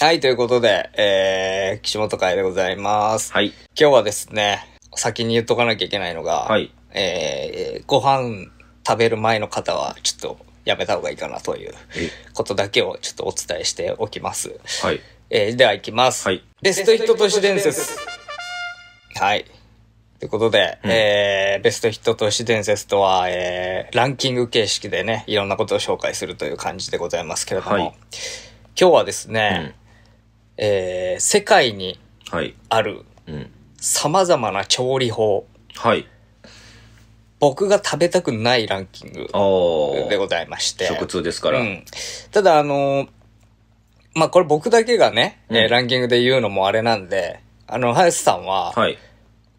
はい、ということで、えー、岸本会でございます。はい。今日はですね、先に言っとかなきゃいけないのが、はい。えー、ご飯食べる前の方は、ちょっとやめた方がいいかなということだけをちょっとお伝えしておきます。はい。えー、では行きます。はい。ベストヒット都市伝説。はい。ということで、うん、えー、ベストヒット都市伝説とは、えー、ランキング形式でね、いろんなことを紹介するという感じでございますけれども、はい、今日はですね、えー、世界にはい。あるうん。様々な調理法、はい。僕が食べたくないランキングあでございまして。食通ですから。うん。ただ、あのーまあ、これ僕だけがね、えうんランキングで言うのもあれなんで、あの、林さんは、はい。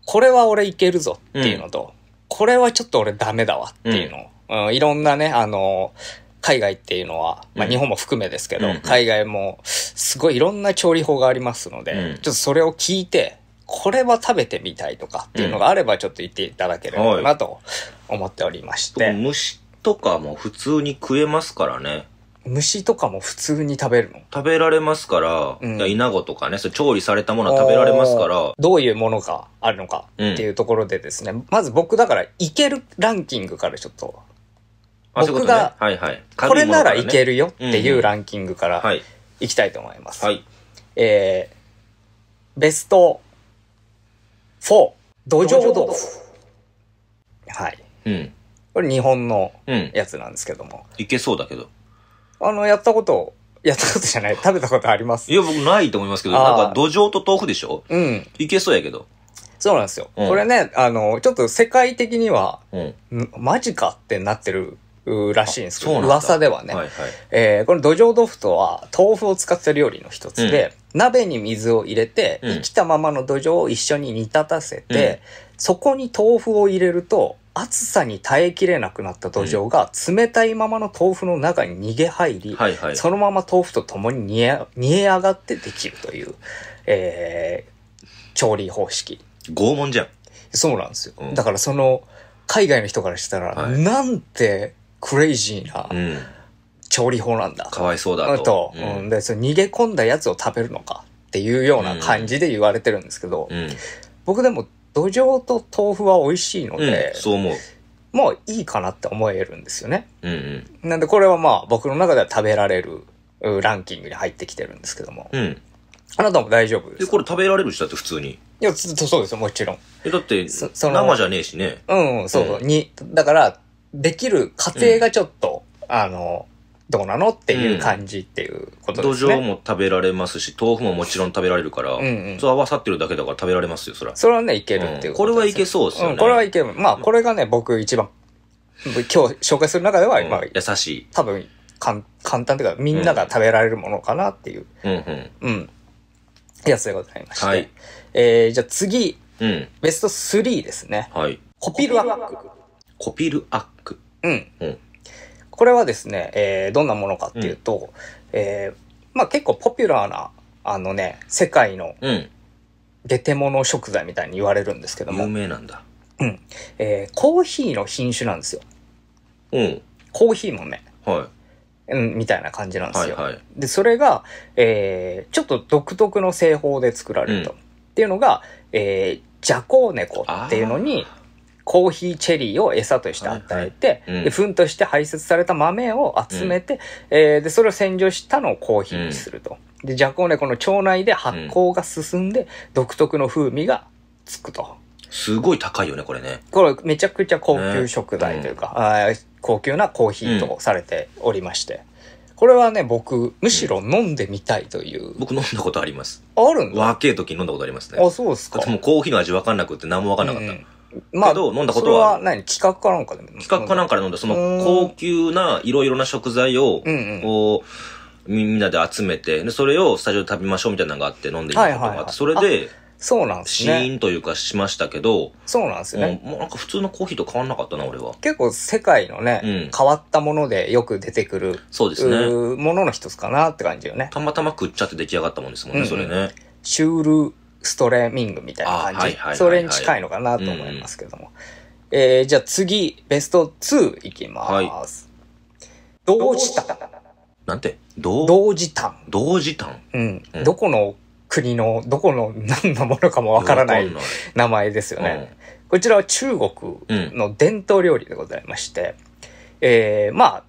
これは俺いけるぞっていうのと、これはちょっと俺ダメだわっていうのを、うんいろんなね、あのー海外っていうのは、まあ、日本も含めですけど、うん海外もすごいいろんな調理法がありますので、うん、ちょっとそれを聞いて、これは食べてみたいとかっていうのがあればちょっと言っていただければなと思っておりまして。虫とかも普通に食えますからね。虫とかも普通に食べるの食べられますから、うん、イナゴとかね、そ調理されたものは食べられますから。どういうものがあるのかっていうところでですね、うん、まず僕だからいけるランキングからちょっと僕が、はいはい。これならいけるよっていうランキングから、いきたいと思います。はい。えー、ベスト4、土壌豆腐。はい。うん。これ日本のやつなんですけども。いけそうだけど。あの、やったこと、やったことじゃない。食べたことありますいや、僕ないと思いますけど、なんか土壌と豆腐でしょうん。いけそうやけど。そうなんですよ。これね、あの、ちょっと世界的には、うん、マジかってなってるらしいんですけど、噂ではね、はいはい、えー、この土壌豆腐とは豆腐を使った料理の一つで、うん、鍋に水を入れて、生きたままの土壌を一緒に煮立たせて、うん、そこに豆腐を入れると、暑さに耐えきれなくなった土壌が冷たいままの豆腐の中に逃げ入り、うんはいはい、そのまま豆腐と共に煮え煮え上がってできるという、えー、調理方式。拷問じゃん。そうなんですよ。だからその、海外の人からしたら、はい、なんてクレイジーな、調理法なんだ。かわいそうだと。と、うん、で、そ逃げ込んだやつを食べるのかっていうような感じで言われてるんですけど、うん、僕でも土壌と豆腐は美味しいので、うん、そう思う。もういいかなって思えるんですよね。うんうん、なんでこれはまあ僕の中では食べられるランキングに入ってきてるんですけども。うん、あなたも大丈夫ですかこれ食べられる人だって普通に。いや、ずっとそうですよ、もちろん。え、だって、生じゃねえしね。うん、そうそう。に、だから、できる過程がちょっと、あの、どうなのっていう感じっていうことですね。土壌も食べられますし、豆腐ももちろん食べられるから、そう合わさってるだけだから食べられますよ、それは。それはね、いけるっていうこ、れはいけそうですよね、うん、これはいける。まあ、これがね、僕一番、今日紹介する中では、まあ、優しい。多分、かん簡単というか、みんなが食べられるものかなっていう、うん、うん。やつでございまして。はい。えー、じゃあ次、うん、ベスト3ですね。はい。コピルアック。コピルアック。うん。うん、これはですね、えー、どんなものかっていうと、うん、えー、まあ結構ポピュラーな、あのね、世界の、うん。出て物食材みたいに言われるんですけども。有名なんだ。うん。えー、コーヒーの品種なんですよ。うん。コーヒー豆。はい。うん、みたいな感じなんですよ。はい、はい、で、それが、えー、ちょっと独特の製法で作られると。うん、っていうのが、えー、ジャコーネコっていうのに、コーヒーチェリーを餌として与えて、はいはいうん、で糞として排泄された豆を集めて、うん、えー、でそれを洗浄したのをコーヒーにすると。うん、で若干ねこの腸内で発酵が進んで、独特の風味がつくと。すごい高いよね、これね。これめちゃくちゃ高級食材というか、ね、うん、高級なコーヒーとされておりまして。うん、これはね、僕、むしろ飲んでみたいという。うん、僕飲んだことあります。あるんだ若い時に飲んだことありますね。あ、そうですか。もうコーヒーの味わかんなくて何もわかんなかった。まあ、ど、飲んだことは。それは何企画かなんかで企画かなんかで飲んだ、その高級ないろいろな食材を、こう、みんなで集めて、で、それをスタジオで食べましょうみたいなのがあって飲んでいたことがあって、それで、そうなんですね。シーンというかしましたけど。そうなんですよね。もうなんか普通のコーヒーと変わんなかったな、俺は。結構世界のね、変わったものでよく出てくる。そうですね。ものの一つかなって感じよね。たまたま食っちゃって出来上がったもんですもんね、それね。シュールストレーミングみたいな感じ。それに近いのかなと思いますけども。うん、えー、じゃあ次、ベスト2いきます。はい、同時たなんて同時短。同時短。うん。うん、どこの国の、どこの何のものかもわからない名前ですよね。うん、こちらは中国の伝統料理でございまして、えー、まあ、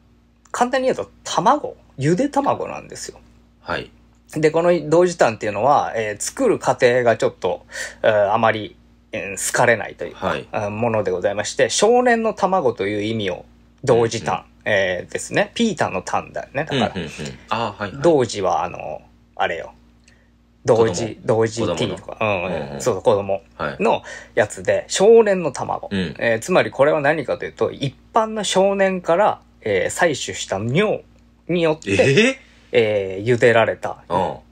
簡単に言うと卵、ゆで卵なんですよ。はい。で、この同時短っていうのは、えー、作る過程がちょっと、えー、あまり、えー、好かれないという、はい、ものでございまして、少年の卵という意味を同時短、うん、えー、ですね。ピーターの短だよね。だから、うんうんうん、はい、はい、同時は、あの、あれよ。同時、同時 T とか、うん、うんうん、そうそう、子供のやつで、はい、少年の卵、うん、えー、つまりこれは何かというと、一般の少年から、えー、採取した尿によって、えー、えー、茹でられた、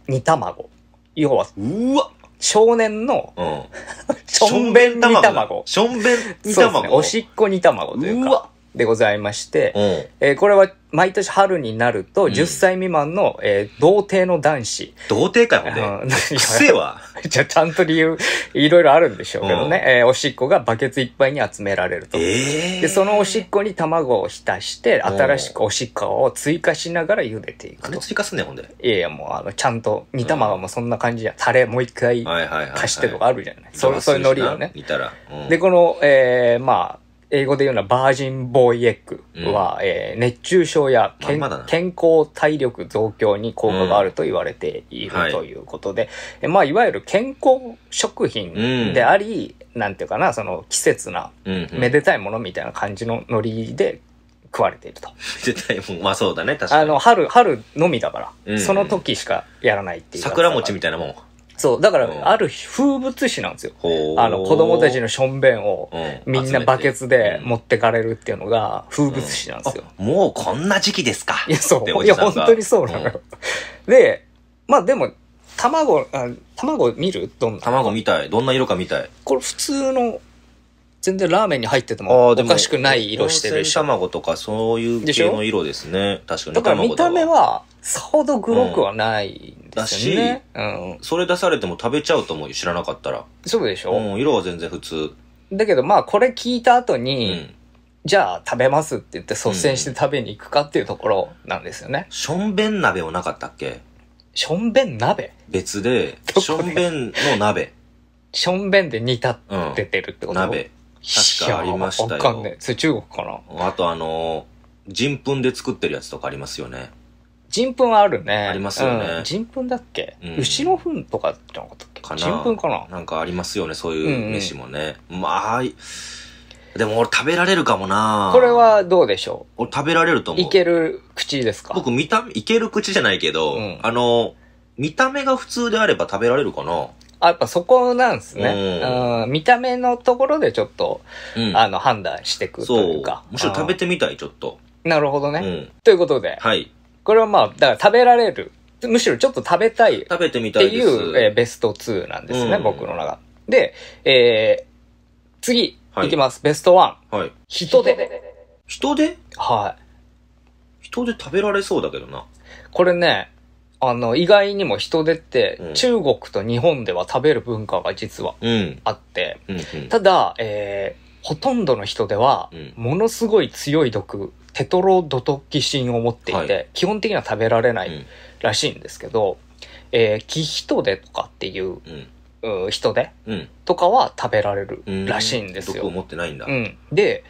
煮卵。要は、うわ少年の、うん。し ょんべん煮卵。しょんべん煮卵、ね、おしっこ煮卵というか。うわでございまして、えー、これは毎年春になると、10歳未満の、うん、えー、童貞の男子。童貞かよ、ほんで。くせえわ。じゃちゃんと理由、いろいろあるんでしょうけどね、うん、えー、おしっこがバケツいっぱいに集められると。えー、で、そのおしっこに卵を浸して、新しくおしっこを追加しながら茹でていくと。あ追加すんねほんで。いやいや、もう、あの、ちゃんと、煮卵もそんな感じじゃ、ん、タレもう一回足してとかあるじゃない。そういうノリをね。見たら。うん、で、この、えー、まあ、英語で言うのはバージンボーイエッグは、うん、えー、熱中症や健康体力増強に効果があると言われている、ということで、はい、まあ、いわゆる健康食品であり、うん、なんていうかな、その季節な、めでたいものみたいな感じのノリで食われていると。絶対もう、まあそうだね、確かに。あの、春、春のみだから、うん、その時しかやらないっていう。桜餅みたいなもん。そう、だから、ある風物詩なんですよ。あの、子供たちのしょんべんを、みんなバケツで持ってかれるっていうのが、風物詩なんですよ、うんうん、もうこんな時期ですか。いや、そう。いや、本当にそうなのよ。で、まあでも、卵、あ卵見るどんな卵見たい。どんな色か見たい。これ普通の、全然ラーメンに入っててもおかしくない色してるし。卵とかそういう系の色ですね。確かに。だから見た目は、さほどグロくはないだし、ね、うん。それ出されても食べちゃうと思うよ、知らなかったら。そうでしょうん、色は全然普通。だけどまあ、これ聞いた後に、うんじゃあ食べますって言って率先して食べに行くかっていうところなんですよね。うん、しょんべん鍋をなかったっけしょんべん鍋別で、しょんべんの鍋。しょんべんで煮立っててるってこと、うん、鍋。確かありましたよ。わかんねえ。それ中国かなあとあの人糞で作ってるやつとかありますよね。人糞あるね。ありますよね。人、糞、だっけ、うん、牛の糞とかってなかったっけかな人糞かななんかありますよね、そういう飯もね。まあ、でも俺食べられるかもなこれはどうでしょう俺食べられると思う。いける口ですか僕見た、いける口じゃないけど、あの、見た目が普通であれば食べられるかなあ、やっぱそこなんですね。うん、見た目のところでちょっと、あの、判断していくというか。そう。むしろ食べてみたい、ちょっと。なるほどね。ということで。はい。これはまあ、だから食べられる。むしろちょっと食べたい。食べてみたいっていう、えー、ベスト2なんですね、うん、僕の中。で、えー、次、はい、いきます。ベスト1。はい。人で。人ではい。人で食べられそうだけどな。これね、あの、意外にも人手って、うん、中国と日本では食べる文化が実はあって、うんうんうん、ただ、えー、ほとんどの人では、ものすごい強い毒、テトロドトキシンを持っていて、はい、基本的には食べられないらしいんですけど、うん、えー、キヒトデとかっていう、うん、人で、うん、とかは食べられるらしいんですよ。毒を持ってないんだ。うん、で、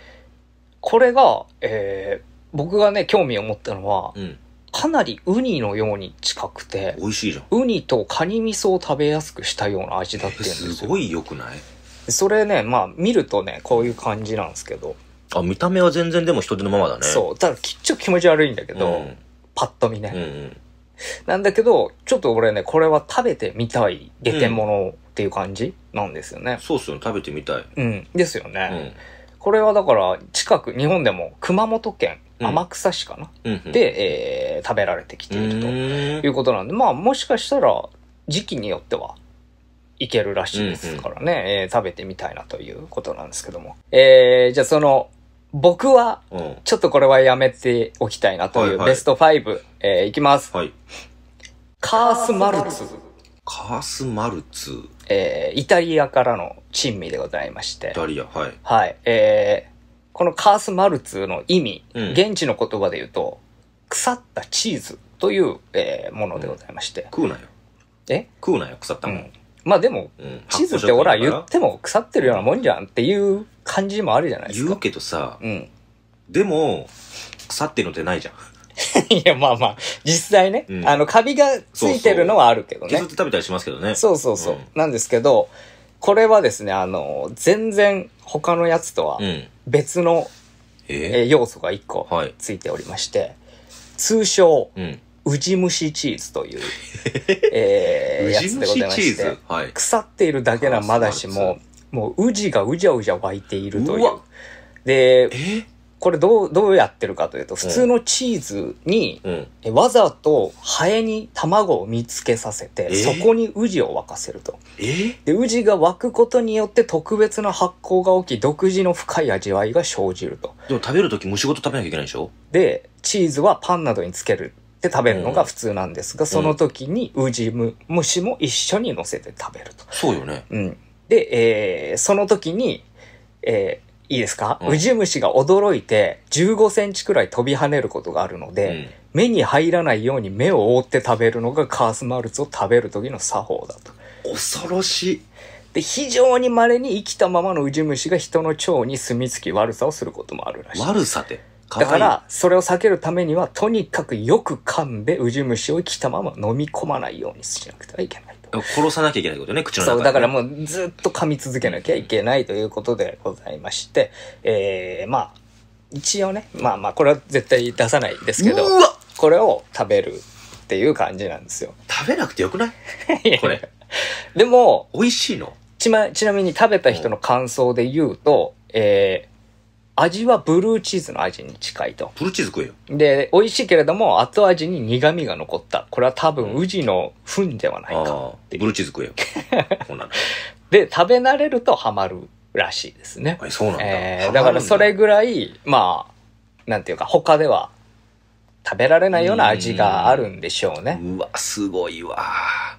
これが、えー、僕がね、興味を持ったのは、うんかなりウニのように近くて。美味しいじゃん。ウニとカニ味噌を食べやすくしたような味だってすごい良くないそれね、まあ見るとね、こういう感じなんですけど。あ、見た目は全然でも人手のままだね。そう。ただ、きっちょ気持ち悪いんだけど、うん、パッと見ね。うんうんなんだけど、ちょっと俺ね、これは食べてみたい下手物っていう感じなんですよね。うん、そうっすよね、食べてみたい。うん、ですよね。うん、これはだから、近く、日本でも熊本県、天草市かな、うんうん、で、えー、食べられてきているということなんで、まあもしかしたら時期によってはいけるらしいですからね、うんうん、えー、食べてみたいなということなんですけども。えー、じゃあその、僕は、ちょっとこれはやめておきたいなという、うんはいはい、ベスト5、えー、いきます。はい。カースマルツ。カースマルツ。えー、イタリアからの珍味でございまして。イタリア、はい。はい。えー、このカースマルツの意味、うん、現地の言葉で言うと、腐ったチーズという、えー、ものでございまして。うん、食うなよ。え食うなよ、腐ったも、うん。まあでも、地図ってほら言っても腐ってるようなもんじゃんっていう感じもあるじゃないですか。言うけどさ、うん、でも、腐ってるのってないじゃん。いや、まあまあ、実際ね、うん、あの、カビがついてるのはあるけどね。そうそう削って食べたりしますけどね。そうそうそう。うん、なんですけど、これはですね、あの、全然他のやつとは別の、えー、要素が1個ついておりまして、通称、うん、ウジ虫チーズという、えー、やつでございまして、はい、腐っているだけなまだしも、もうウがうじゃうじゃ湧いているという。うで、これどう、どうやってるかというと、普通のチーズに、うん、わざとハエに卵を見つけさせて、そこにウジを沸かせると。で、ウが湧くことによって特別な発酵が起き、独自の深い味わいが生じると。でも食べるとき虫ごと食べなきゃいけないでしょで、チーズはパンなどにつけるって食べるのが普通なんですが、その時にウジ虫も一緒に乗せて食べると。そうよね。うん。で、えー、その時に、えー、いいですか、うん、ウジ虫が驚いて15センチくらい飛び跳ねることがあるので、うん、目に入らないように目を覆って食べるのがカースマルツを食べる時の作法だと。恐ろしい。で、非常に稀に生きたままのウジ虫が人の腸に住み着き悪さをすることもあるらしい。悪さってだから、それを避けるためには、とにかくよく噛んで、ウジ虫を生きたまま飲み込まないようにしなくてはいけないと。殺さなきゃいけないことね、口の中そう、だからもうずっと噛み続けなきゃいけないということでございまして、えー、まあ、一応ね、まあまあ、これは絶対出さないですけど、これを食べるっていう感じなんですよ。食べなくてよくないこれ。でも、美味しいのち,、ま、ちなみに食べた人の感想で言うと、えー、味はブルーチーズの味に近いと。ブルーチーズ食えよ。で、美味しいけれども、後味に苦味が残った。これは多分、宇治の糞ではないかブルーチーズ食えよ。こんなの。で、食べ慣れるとハマるらしいですね。そうなんだ。えー、だからそれぐらい、まあ、なんていうか、他では食べられないような味があるんでしょうね。うわ、すごいわ。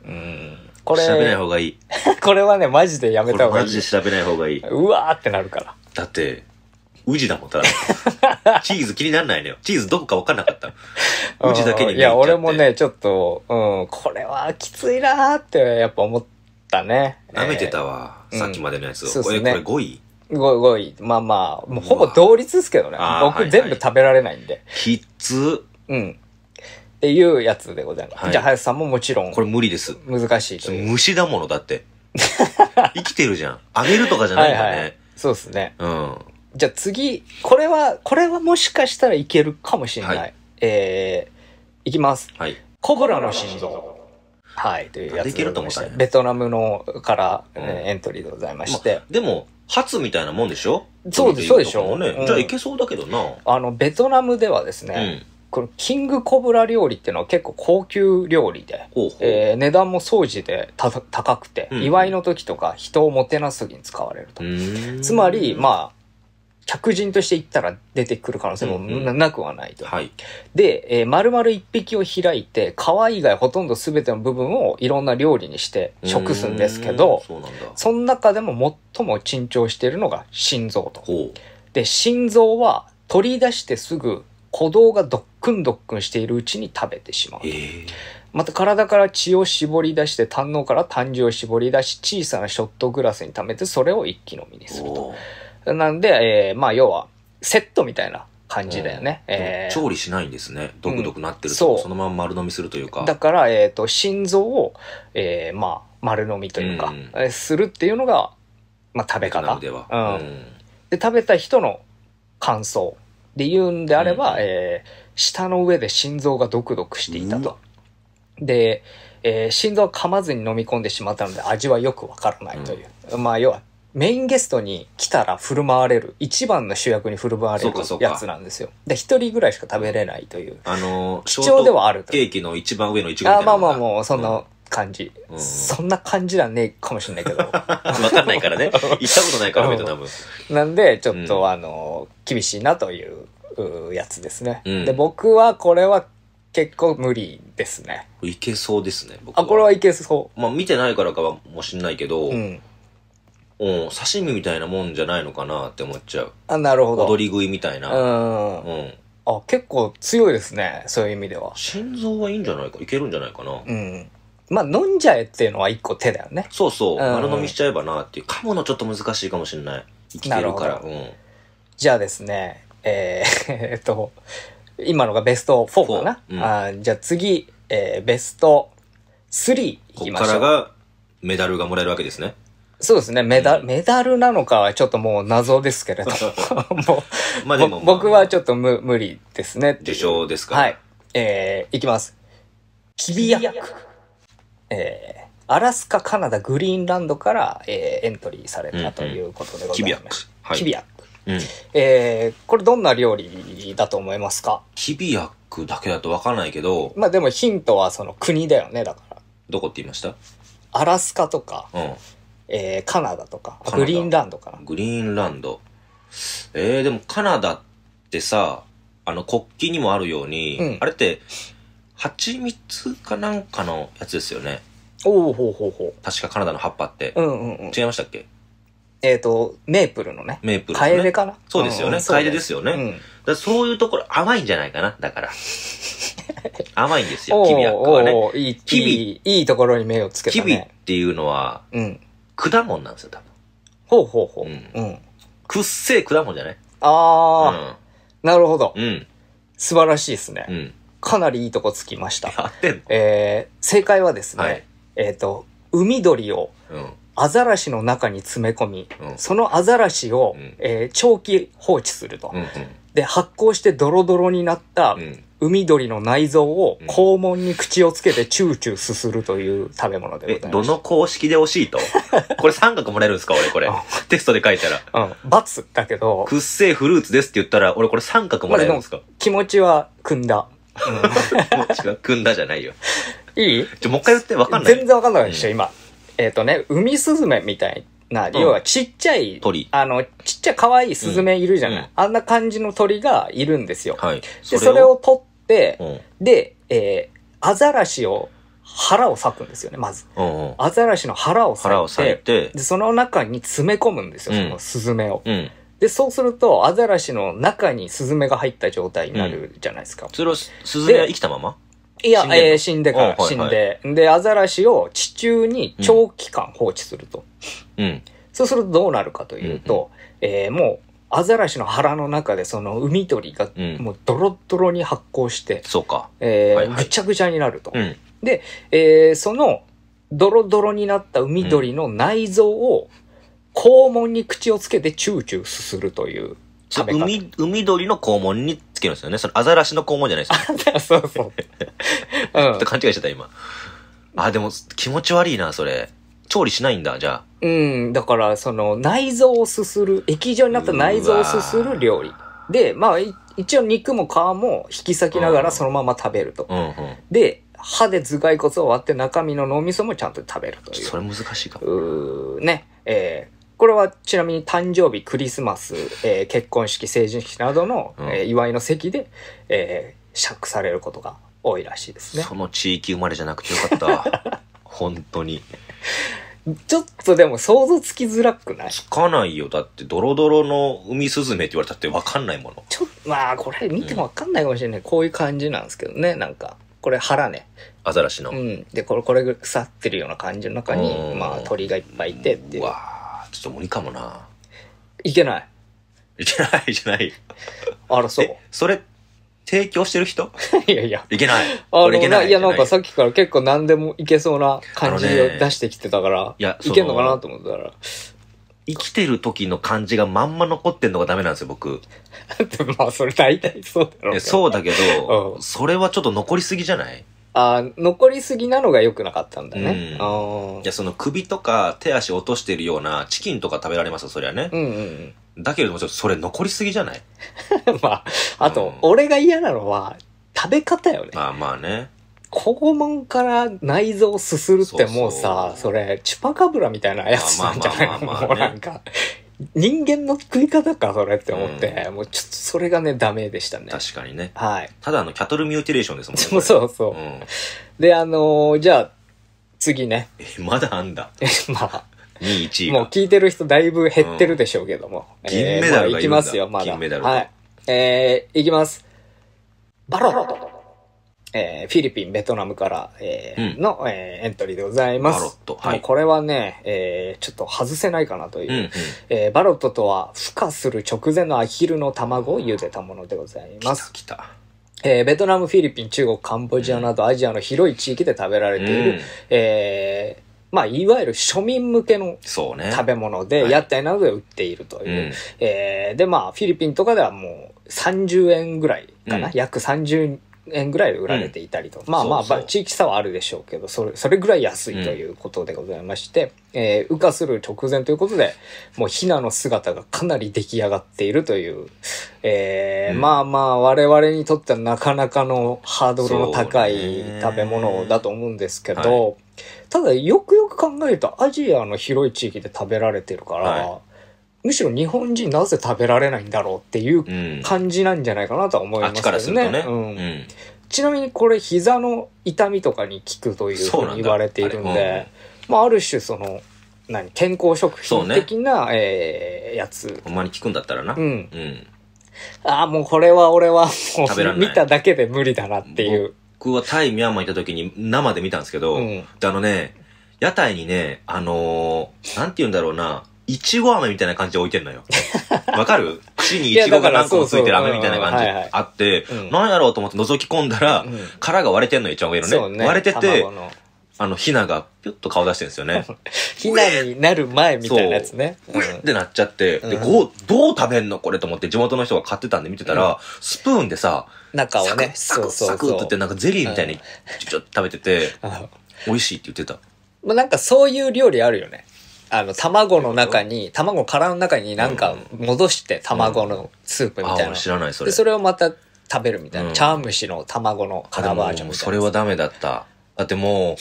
うん。これ。調べない方がいい。これはね、マジでやめた方がいい。マジで調べない方がいい。うわーってなるから。だって、宇治だもん、ただ。チーズ気にならないのよ。チーズどこか分かんなかった。宇治だけにいや、俺もね、ちょっと、うん、これはきついなーってやっぱ思ったね。舐めてたわ、えーさっきまでのやつうんそうを。すこねれ、これ5位ごいごい。まあまあ、もうほぼ同率ですけどね僕全部食べられないんで。きつ。うん。っていうやつでございます。はいじゃあ、林さんももちろんこれ無理です。難しいいう。虫だもの、だって。生きてるじゃん。あげるとかじゃないいんね。はい。そうですね。うん。じゃあ次、これは、これはもしかしたらいけるかもしれない。はい、えー、いきます。はい。コブラの心臓。はい、というやつでると思った、ベトナムのから、ね、うん、エントリーでございまして。ま、でも、初みたいなもんでしょそうで、そうでしょ、うじゃあいけそうだけどな。あの、ベトナムではですね、うんこのキングコブラ料理っていうのは結構高級料理で、ほえー、値段も総じて高くて、うん、祝いの時とか人をもてなす時に使われると。つまり、まあ、客人として行ったら出てくる可能性もなくはないと。うんうん、はい、で、える丸々一匹を開いて、皮以外ほとんど全ての部分をいろんな料理にして食すんですけど、そその中でも最も珍重しているのが心臓と。で、心臓は取り出してすぐ鼓動がどっくんどっくんしているうちに食べてしまう。また体から血を絞り出して、胆のから胆汁を絞り出し、小さなショットグラスに溜めて、それを一気飲みにすると。なんで、えー、まあ要は、セットみたいな感じだよね。えー、調理しないんですね。ドクドクなってると、うん、そのまま丸飲みするというか。だから、えっ、ー、と、心臓を、えー、まあ、丸飲みというか、うん、するっていうのが、まあ、食べ方。では、うん。で、食べた人の感想で言うんであれば、うん、えー、舌の上で心臓がドクドクしていたと。で、えー、心臓を噛まずに飲み込んでしまったので味はよくわからないという、うん、まあ要はメインゲストに来たら振る舞われる、一番の主役に振る舞われるやつなんですよ。で、一人ぐらいしか食べれないという。あの貴重ではあると。ケーキの一番上の一番。あ、まあまあもう、そんな感じ、そんな感じなねえかもしれないけど。わかんないからね。行ったことないから、ベトナム。なんで、ちょっと、あの、厳しいなというやつですね。で、僕は、これは結構無理ですね。いけそうですね、あ、これはいけそう。まあ、見てないからかもしんないけど、うんうん、刺身みたいなもんじゃないのかなって思っちゃう。あ、なるほど。踊り食いみたいな。うん。うん。あ、結構強いですね。そういう意味では。心臓はいいんじゃないか。いけるんじゃないかな。うん。まあ、飲んじゃえっていうのは一個手だよね。そうそう。うん、丸飲みしちゃえばなっていう。かむのちょっと難しいかもしれない。生きてるから。うん。じゃあですね、えー、えっと、今のがベスト4かな。うん、あじゃあ次、えー、ベスト3いきましょう。ここからがメダルがもらえるわけですね。そうですね。メダうん、メダルなのかはちょっともう謎ですけれども。まあでも、まあ、僕はちょっと無無理ですね。受賞ですかはい。えー、いきます。キビヤック。えー、アラスカ、カナダ、グリーンランドから、えー、エントリーされたということでございます。うんうん、キビヤック。えー、これどんな料理だと思いますかキビヤックだけだと分からないけど。まあでもヒントはその国だよね、だから。どこって言いましたアラスカとか、うん、えー、カナダとか、グリーンランドかな。グリーンランド。えー、でもカナダってさ、あの、国旗にもあるように、うん、あれって、蜂蜜かなんかのやつですよね。おおほうほうほう。確かカナダの葉っぱって。うんうんうん。違いましたっけえっ、と、メープルのね。メープル、ね。カエデかなそうですよね。カエデですよね。うん、だそういうところ甘いんじゃないかな。だから。甘いんですよ、キビアックはね。いい、キビ。いいところに目をつけた、ね。キビっていうのは、うん、果物なんですよ、多分。ほうほうほう。うん。くっせえ果物じゃないああ、なるほど。うん。素晴らしいですね。うん。かなりいいとこつきました。合ってんのえー、正解はですね、はい。えっ、と、海鳥をうん。アザラシの中に詰め込み、うんそのアザラシを、うんえー長期放置すると、うんうんで発酵してドロドロになった、海鳥の内臓を肛門に口をつけてチューチューすするという食べ物でございどます。の公式で惜しいと これ三角もらえるんですか俺これテストで書いたら。うん、罰だけど、くっせえフルーツですって言ったら、俺これ三角もらえるんですか気持ちは組んだ。気持ちは組 んだじゃないよ。いいじゃもう一回言ってわかんない。全然わかんないでしょ、今。えっ、ー、とね、ウミスズメみたいな、要はちっちゃい、鳥。あの、ちっちゃい可愛いスズメいるじゃない、うんうん、あんな感じの鳥がいるんですよ。はい。で、それを取って、で、えー、アザラシを、腹を裂くんですよね、まず。ううアザラシの腹を裂いてで、その中に詰め込むんですよ、そのスズメを。うん、で、そうすると、アザラシの中にスズメが入った状態になるじゃないですか。うん、それは、スズメは生きたままいや、えー、死んでから、死んで。で、アザラシを地中に長期間放置すると。うん。そうするとどうなるかというと、うんうん、えー、もう、アザラシの腹の中でその海鳥がもうドロドロに発酵して、そうか、ん。えー、はいはい、ぐちゃぐちゃになると。うん、で、えー、その、ドロドロになった海鳥の内臓を、肛門に口をつけてチューチューすするという。海、海鳥の肛門につけるんですよね。そのアザラシの肛門じゃないですよ、そうそう。うん、ちょっと勘違いしてた、今。あ、でも気持ち悪いな、それ。調理しないんだ、じゃあ。うん、だから、その、内臓をすする、液状になった内臓をすする料理。で、まあ、一応肉も皮も引き裂きながらそのまま食べると。うんうん、で、歯で頭蓋骨を割って中身の脳みそもちゃんと食べるという。それ難しいかも。うね。えー、これはちなみに誕生日、クリスマス、えー、結婚式、成人式などの、うんえー、祝いの席で、えー、釈されることが多いらしいですね。その地域生まれじゃなくてよかった。本当に。ちょっとでも想像つきづらくないつかないよ。だってドロドロの海スズメって言われたってわかんないもの。ちょ、まあこれ見てもわかんないかもしれない、うん、こういう感じなんですけどね、なんか。これ腹ね。アザラシの。うん。で、これ、これ腐ってるような感じの中に、まあ鳥がいっぱいいてっていう。うわちょっと無理かもな。いけない。いけない、い けない。あら、そう。それ、提供してる人 いやいや。いけない。あの、いけないいや、なんかさっきから結構何でもいけそうな感じを出してきてたから、ね、いや、いけんのかなと思ったら。生きてる時の感じがまんま残ってんのがダメなんですよ、僕。まあ、それ大体そうだろうそうだけど、うん、それはちょっと残りすぎじゃないあ残りすぎなのが良くなかったんだね。うん、あいや、その首とか手足落としてるようなチキンとか食べられますよ、そりゃね。うんうん、うん、だけれども、ちょっとそれ残りすぎじゃない まあ、あと、うん、俺が嫌なのは、食べ方よね。まあまあね。肛門から内臓すするってもうさ、それ、チュパカブラみたいなやつなんじゃないの、まあまあまあまあ、もうなんか、人間の食い方か、それって思って、うん、もうちょっとそれがね、ダメでしたね。確かにね。はい。ただのキャトルミューティレーションですもんね。そうそうそう。うん、で、あのー、じゃあ、次ね。え、まだあんだ。まあ。2位、1位。もう聞いてる人だいぶ減ってるでしょうけども。うん、銀メダルがい、えー、きますよ、まだ。銀メダル。はい。えー、いきます。バロロえー、フィリピン、ベトナムから、えー、うん、の、えー、エントリーでございます。はい、これはね、えー、ちょっと外せないかなという。うんうん、えー、バロットとは、孵化する直前のアヒルの卵を茹でたものでございます。来たえー、ベトナム、フィリピン、中国、カンボジアなどアジアの広い地域で食べられている、うん、えー、まあ、いわゆる庶民向けの食べ物で、ねはい、屋台などで売っているという。うん、えー、で、まあ、フィリピンとかではもう30円ぐらいかな、うん、約30円ぐらいで売られていたりと、うん、まあまあ地域差はあるでしょうけどそれそれぐらい安いということでございまして、うん、えー、羽化する直前ということでもうヒナの姿がかなり出来上がっているという、えー、うん、まあまあ我々にとってはなかなかのハードルの高い食べ物だと思うんですけど、はい、ただよくよく考えるとアジアの広い地域で食べられてるから。はいむしろ日本人なぜ食べられないんだろうっていう感じなんじゃないかなとは思いますけどね。っちからね。ちなみにこれ膝の痛みとかに効くというふうに言われているんで、あまあある種その、何、健康食品的な、ね、えやつ。ほんまに効くんだったらな。うん。うん、ああ、もうこれは俺はもう見ただけで無理だなっていう。僕はタイ、ミャンマー行った時に生で見たんですけど、うん、あのね、屋台にね、あのー、なんて言うんだろうな、いちご飴みたいな感じで置いてんのよ。わかる串にいちごが何個もついてる飴みたいな感じあって、何やろうと思って覗き込んだら、うん、殻が割れてんのよ、一番上のね。ね割れてて、あの、ひながぴゅっと顔出してるんですよね。ひ なになる前みたいなやつね。うん、ってなっちゃって、で、ご、どう食べんのこれと思って地元の人が買ってたんで見てたら、うん、スプーンでさ、中をね、サクサクってってなんかゼリーみたいにちょちょっと食べてて、美味しいって言ってた。まあなんかそういう料理あるよね。あの、卵の中に、卵の殻の中になんか戻して、卵のスープみたいな。知らないそれで、それをまた食べるみたいな。茶碗蒸の卵の殻もバージョンみたいな。それはダメだっただってもう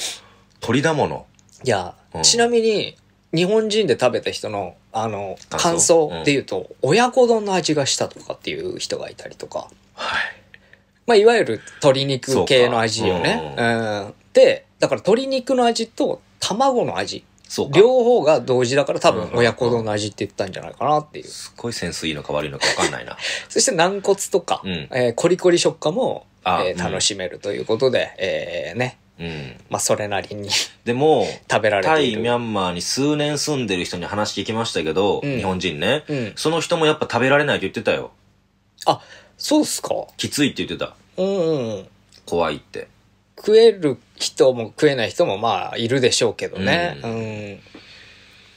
鳥だものいや、うんちなみに、日本人で食べた人の、あの、感想で言うと、親子丼の味がしたとかっていう人がいたりとか、はいまあ、いわゆる鶏肉系の味よね。ううんで、だから鶏肉の味と卵の味そう両方が同時だから多分親子丼の味って言ったんじゃないかなっていう。すごいセンスいいのか悪いのかわかんないな。そして軟骨とか、うんえー、コリコリ食感も、えー、楽しめるということで、うん、えー、ね。うん、まあそれなりに。でも、食べられタイ、ミャンマーに数年住んでる人に話聞きましたけど、うん、日本人ね、うん。その人もやっぱ食べられないと言ってたよ。あ、そうっすかきついって言ってた。うんうん。怖いって。食える人も食えない人もまあいるでしょうけどね。うん、うん、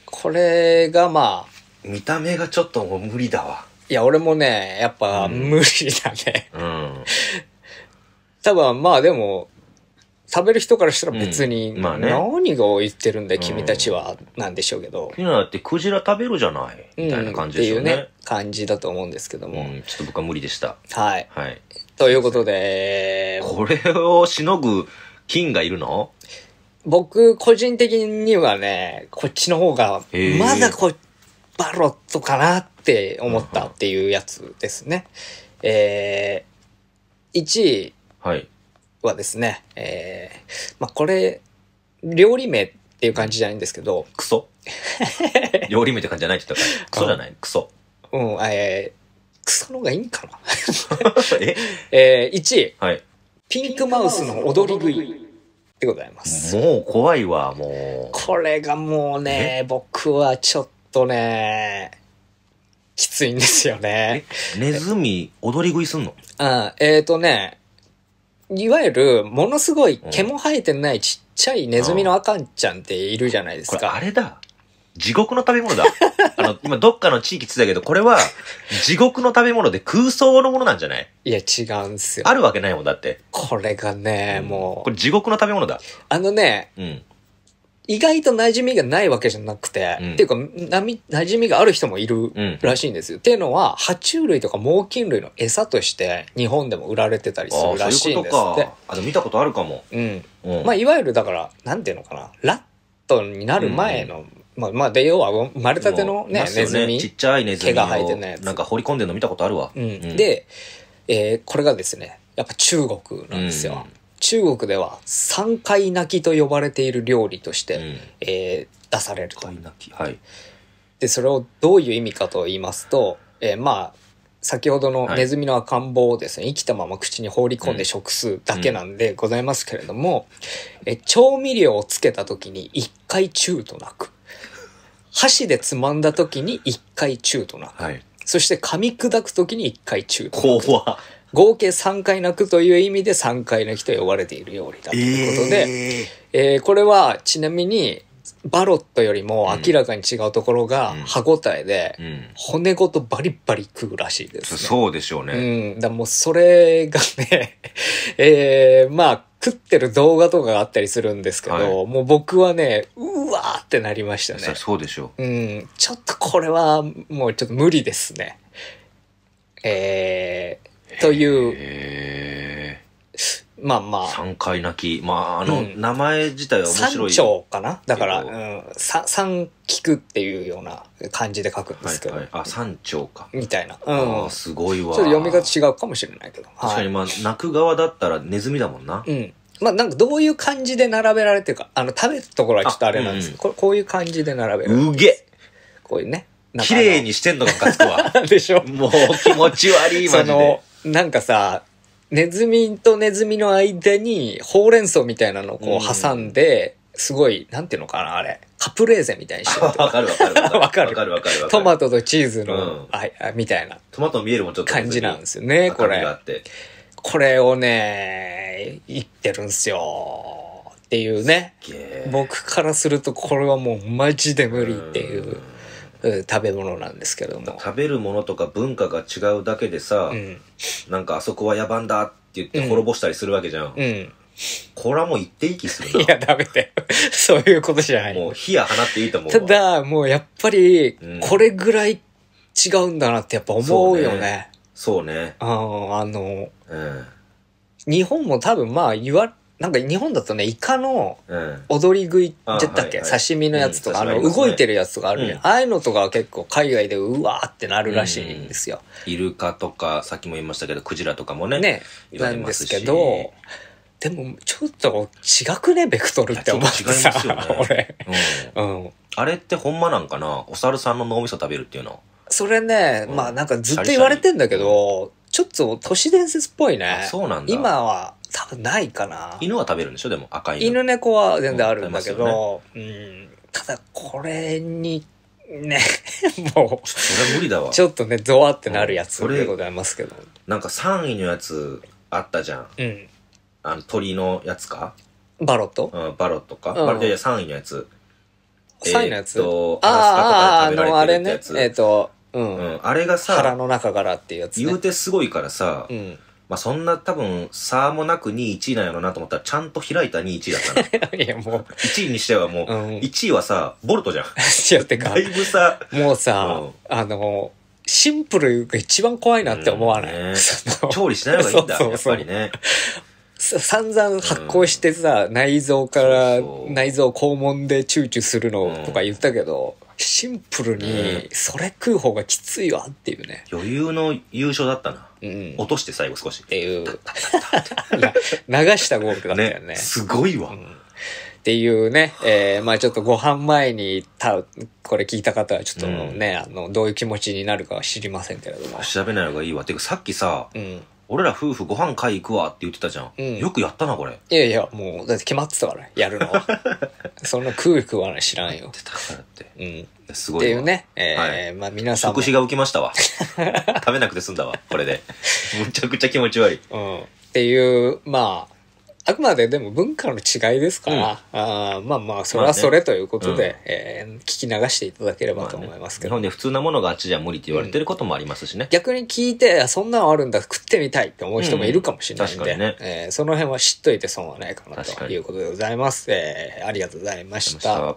これがまあ。見た目がちょっともう無理だわ。いや、俺もね、やっぱ無理だね。うん。多分まあでも、食べる人からしたら別に、まあね、何が言ってるんだ、君たちは、なんでしょうけど。今だってクジラ食べるじゃない、みたいな感じですよね。っていうね、感じだと思うんですけども。ちょっと僕は無理でした。はい。はい。ということで。これをしのぐ金がいるの僕、個人的にはね、こっちの方が、まだこ、バロットかなって思ったっていうやつですね。えー、1位はですね、はい、えー、まあ、これ、料理名っていう感じじゃないんですけど。クソ料理名って感じじゃないって言ったら、クソじゃない クソ。うん、えー、草のがいいんかな え えー、1位、はい、ピンクマウスの踊り食い。でございます。もう怖いわ、もう。これがもうね、僕はちょっとね、きついんですよね。ネズミ、踊り食いすんのうん、えっ、ー、とね、いわゆる、ものすごい毛も生えてないちっちゃいネズミの赤ちゃんっているじゃないですか。うん、あれだ。地獄の食べ物だ。あの、今どっかの地域つったけど、これは地獄の食べ物で空想のものなんじゃないいや、違うんすよ。あるわけないもんだって。これがね、もう。これ地獄の食べ物だ。あのね、うん。意外と馴染みがないわけじゃなくて、うんっていうか、なみ、馴染みがある人もいるうんらしいんですよ。っていうのは、爬虫類とか猛禽類の餌として、日本でも売られてたりするらしそういうんこですとってか。。あ、でも見たことあるかも。うん。うん。まあ、いわゆるだから、なんていうのかな、ラットになる前のまあ、まあ、で、要は生まれたてのね、ねネズミ。ちっちゃいネズミ。毛が生えてね。やつ。なんか放り込んでるの見たことあるわ。うん。うん、で、えー、これがですね、やっぱ中国なんですよ。うん、中国では、三回泣きと呼ばれている料理として、うん、えー、出されると。三回泣き。はい。で、それをどういう意味かと言いますと、えー、まあ、先ほどのネズミの赤ん坊をですね、はい、生きたまま口に放り込んで食すだけなんでございますけれども、うん、え調味料をつけた時に一回チューと鳴く。箸でつまんだ時に一回中となった。はい。そして噛み砕く時に一回中となった。合計三回泣くという意味で三回泣きと呼ばれている料理だということで、えー、えーこれはちなみにバロットよりも明らかに違うところが歯応えで骨ごとバリバリ食うらしいですね。そうでしょうね。うん。だからもうそれがね、えー、まあ、食ってる動画とかがあったりするんですけど、はい、もう僕はね、うわーってなりましたね。そうでしょう。うん。ちょっとこれはもうちょっと無理ですね。えー、という、えーまあまあ。三回泣き。まあ、あの、名前自体は面白い。三丁かなだから、うん、さ三聞くっていうような感じで書くんですけど、あ、三丁か。みたいな。うん。あすごいわ。ちょっと読み方違うかもしれないけど。確かに、まあ、泣く側だったらネズミだもんな。うん。まあなんかどういう感じで並べられてるか、あの食べるところはちょっとあれなんですけど、これこういう感じで並べる。うげこういうね。綺麗にしてんのがムカつくわ。でしょもう気持ち悪い、マその。、なんかさ、ネズミとネズミの間に、ほうれん草みたいなのをこう挟んで、すごい、なんていうのかな、あれ。カプレーゼみたいにしてる。わかるわかる。わかる。わかるわかる。トマトとチーズの、あみたいな。トマト見えるもちょっと。感じなんですよね、これ。これをね、言ってるんですよ。っていうね。僕からすると、これはもうマジで無理っていう。食べ物なんですけれども食べるものとか文化が違うだけでさ、うん、なんかあそこは野蛮だって言って滅ぼしたりするわけじゃん、うん、これはもう一っていきするないや、ダメだよ。そういうことじゃない。もう火や放っていいと思う。ただ、もうやっぱり、これぐらい違うんだなってやっぱ思うよね。そうね。うねああの、うん、日本も多分まあ言わなんか日本だとね、イカの踊り食いってったっけ、はいはい、刺身のやつとか、うん、あの、動いてるやつとかあるね、うん。ああいうのとか結構海外でうわーってなるらしいんですよ、うん。イルカとか、さっきも言いましたけど、クジラとかもね。ね。なんですけど、でもちょっと違くね、ベクトルって思ってさ、違いますよね、俺。うん。あれってほんまなんかなお猿さんの脳みそ食べるっていうのそれね、まあなんかずっと言われてんだけど、ちょっと都市伝説っぽいね。そうなんだ。今は、多分ないかな。犬は食べるんでしょでも赤い犬。犬猫は全然あるんだけど、ねうん、ただこれに、ね、もう。それ無理だわ。ちょっとね、ゾワってなるやつでございますけど。なんか3位のやつあったじゃん。うん。あの、鳥のやつかバロットうん、バロットか。うん、バロットいや3位のやつ。3位のやつ、ああ、あの、あれね。えっ、と、うん、あれがさ、腹の中からっていうやつ、言うてすごいからさ、うんまあ、そんな多分差もなく2位1位なんやろうなと思ったらちゃんと開いた2位1位だったな いやもう1位にしてはもう、1位はさボルトじゃん違うてかだいぶさもうさ、うん、あのシンプルが一番怖いなって思わない、うんね、調理しない方がいいんだそうそうそうやっぱりね散々発酵してさ、うん、内臓から内臓肛門で躊躇するのとか言ったけど、そうそシンプルに、それ食う方がきついわっていうね。余裕の優勝だったな。うん。落として最後少し。っていう。流したゴールだったよね。ねすごいわ。うんっていうね、えー、まあちょっとご飯前にた、これ聞いた方はちょっとね、うん、あの、どういう気持ちになるかは知りませんけれども。調べない方がいいわ。ていうかさっきさ、うん、俺ら夫婦ご飯買い行くわって言ってたじゃん。うんよくやったな、これ。いやいや、もう、だって決まってたから、やるのそんな食う食わない知らんよ。出たからって。うん。すごいわ。ていうね、えーはいまあ皆さん食事が浮きましたわ。食べなくて済んだわ、これで。むちゃくちゃ気持ち悪い。うん。っていう、まあ、あくまででも文化の違いですから、うん、あまあまあ、それはそれということで、ねうん、えー、聞き流していただければと思いますけど、まあね、日本で普通なものがあっちじゃ無理って言われてることもありますしね。うん、逆に聞いて、そんなのあるんだ、食ってみたいって思う人もいるかもしれないんで、うんね、えー、その辺は知っといて損はないかなということでございます。えー、ありがとうございました。